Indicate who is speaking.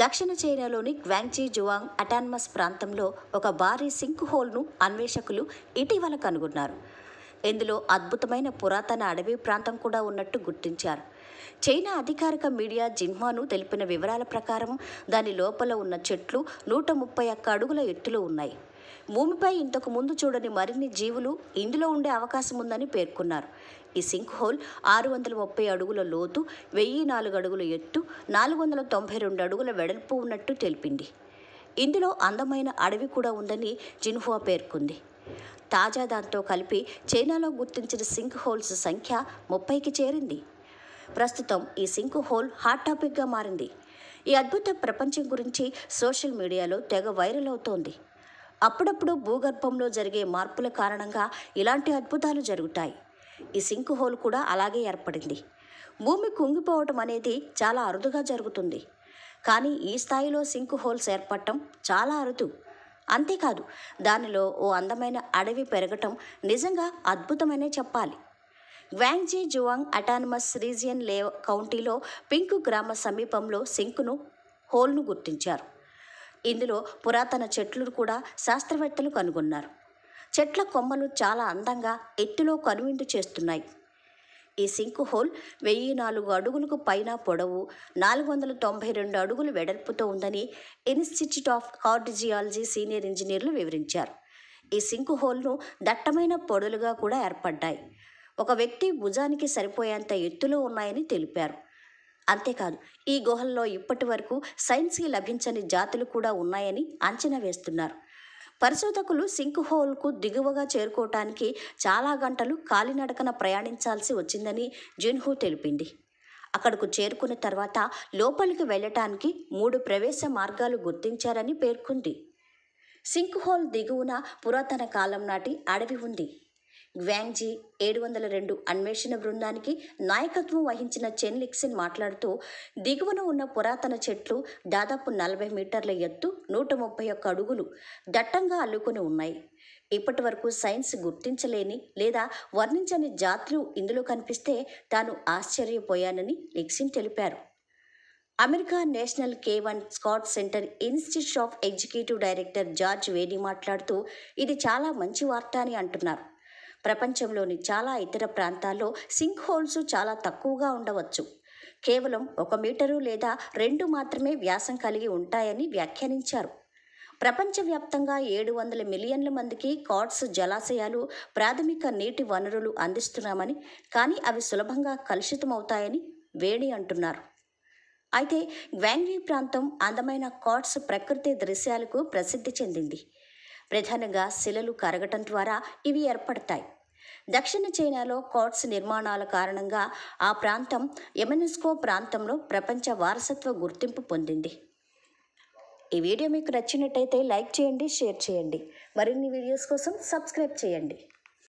Speaker 1: దక్షిణ చైనాలోని Guangxi Juang autonomous ప్రాంతంలో ఒక భారీ సింక్ హోల్ను అన్వేషకులు ఇటీవల కనుగొన్నారు ఇందులో అద్భుతమైన పురాతన అడవి ప్రాంతం కూడా ఉన్నట్టు గుర్తించారు చైనా అధికారిక మీడియా జిన్హాను తెలిపిన వివరాల ప్రకారం దాని లోపల ఉన్న చెట్లు నూట ముప్పై ఒక్క అడుగుల ఎత్తులో ఉన్నాయి భూమిపై ఇంతకు ముందు చూడని మరిన్ని జీవులు ఇందులో ఉండే అవకాశం ఉందని పేర్కొన్నారు ఈ సింక్ హోల్ ఆరు వందల ముప్పై అడుగుల లోతు వెయ్యి నాలుగు అడుగుల ఎత్తు నాలుగు వందల తొంభై రెండు అడుగుల వెడల్పు ఉన్నట్టు తెలిపింది ఇందులో అందమైన అడవి కూడా ఉందని జిన్హువా పేర్కొంది తాజా దాంతో కలిపి చైనాలో గుర్తించిన సింక్ హోల్స్ సంఖ్య ముప్పైకి చేరింది ప్రస్తుతం ఈ సింక్ హోల్ హాట్ టాపిక్గా మారింది ఈ అద్భుత ప్రపంచం గురించి సోషల్ మీడియాలో తెగ వైరల్ అవుతోంది అప్పుడప్పుడు భూగర్భంలో జరిగే మార్పుల కారణంగా ఇలాంటి అద్భుతాలు జరుగుతాయి ఈ సింక్ హోల్ కూడా అలాగే ఏర్పడింది భూమి కుంగిపోవటం అనేది చాలా అరుదుగా జరుగుతుంది కానీ ఈ స్థాయిలో సింక్ హోల్స్ ఏర్పడటం చాలా అరుదు అంతేకాదు దానిలో ఓ అందమైన అడవి పెరగటం నిజంగా అద్భుతమనే చెప్పాలి గ్వాంగ్జీ జువాంగ్ అటానమస్ రీజియన్ లే కౌంటీలో పింకు గ్రామ సమీపంలో సింక్ను హోల్ను గుర్తించారు ఇందులో పురాతన చెట్లు కూడా శాస్త్రవేత్తలు కనుగొన్నారు చెట్ల కొమ్మలు చాలా అందంగా ఎత్తులో కనువిందు చేస్తున్నాయి ఈ సింక్ హోల్ వెయ్యి నాలుగు అడుగులకు పైన పొడవు నాలుగు వందల తొంభై రెండు అడుగులు వెడల్పుతో ఉందని ఇన్స్టిట్యూట్ ఆఫ్ కార్డిజియాలజీ సీనియర్ ఇంజనీర్లు వివరించారు ఈ సింక్ హోల్ను దట్టమైన పొడలుగా కూడా ఏర్పడ్డాయి ఒక వ్యక్తి భుజానికి సరిపోయేంత ఎత్తులో ఉన్నాయని తెలిపారు అంతేకాదు ఈ గుహల్లో ఇప్పటి వరకు సైన్స్కి లభించని జాతులు కూడా ఉన్నాయని అంచనా వేస్తున్నారు పరిశోధకులు సింక్ హోల్కు దిగువగా చేరుకోవటానికి చాలా గంటలు కాలినడకన ప్రయాణించాల్సి వచ్చిందని జిన్హు తెలిపింది అక్కడకు చేరుకున్న తర్వాత లోపలికి వెళ్ళటానికి మూడు ప్రవేశ మార్గాలు గుర్తించారని పేర్కొంది సింక్ హోల్ దిగువన పురాతన కాలం నాటి అడవి ఉంది గ్వాంగ్జీ ఏడు వందల రెండు అన్వేషణ బృందానికి నాయకత్వం వహించిన చెన్ లిక్సిన్ మాట్లాడుతూ దిగువన ఉన్న పురాతన చెట్లు దాదాపు నలభై మీటర్ల ఎత్తు నూట ముప్పై ఒక్క అడుగులు దట్టంగా అల్లుకొని ఉన్నాయి ఇప్పటి వరకు సైన్స్ గుర్తించలేని లేదా వర్ణించని జాతులు ఇందులో కనిపిస్తే తాను ఆశ్చర్యపోయానని లిక్సిన్ తెలిపారు అమెరికా నేషనల్ కే వన్ స్కాట్ centre institute of executive director George వేడి మాట్లాడుతూ ఇది చాలా మంచి వార్త అని అంటున్నారు ప్రపంచంలోని చాలా ఇతర ప్రాంతాల్లో సింక్ హోల్స్ చాలా తక్కువగా ఉండవచ్చు కేవలం ఒక మీటరు లేదా రెండు మాత్రమే వ్యాసం కలిగి ఉంటాయని వ్యాఖ్యానించారు ప్రపంచవ్యాప్తంగా ఏడు వందల మిలియన్ల మందికి కాట్స్ జలాశయాలు ప్రాథమిక నీటి వనరులు అందిస్తున్నామని కానీ అవి సులభంగా కలుషితమవుతాయని వేణి అంటున్నారు అయితే గ్వాంగ్వీ ప్రాంతం అందమైన కాట్స్ ప్రకృతి దృశ్యాలకు ప్రసిద్ధి చెందింది ప్రధానంగా శిలలు కరగటం ద్వారా ఇవి ఏర్పడతాయి దక్షిణ చైనాలో కోట్స్ నిర్మాణాల కారణంగా ఆ ప్రాంతం ఎమనెస్కో ప్రాంతంలో ప్రపంచ వారసత్వ గుర్తింపు పొందింది ఈ వీడియో మీకు నచ్చినట్టయితే లైక్ చేయండి షేర్ చేయండి మరిన్ని వీడియోస్ కోసం సబ్స్క్రైబ్ చేయండి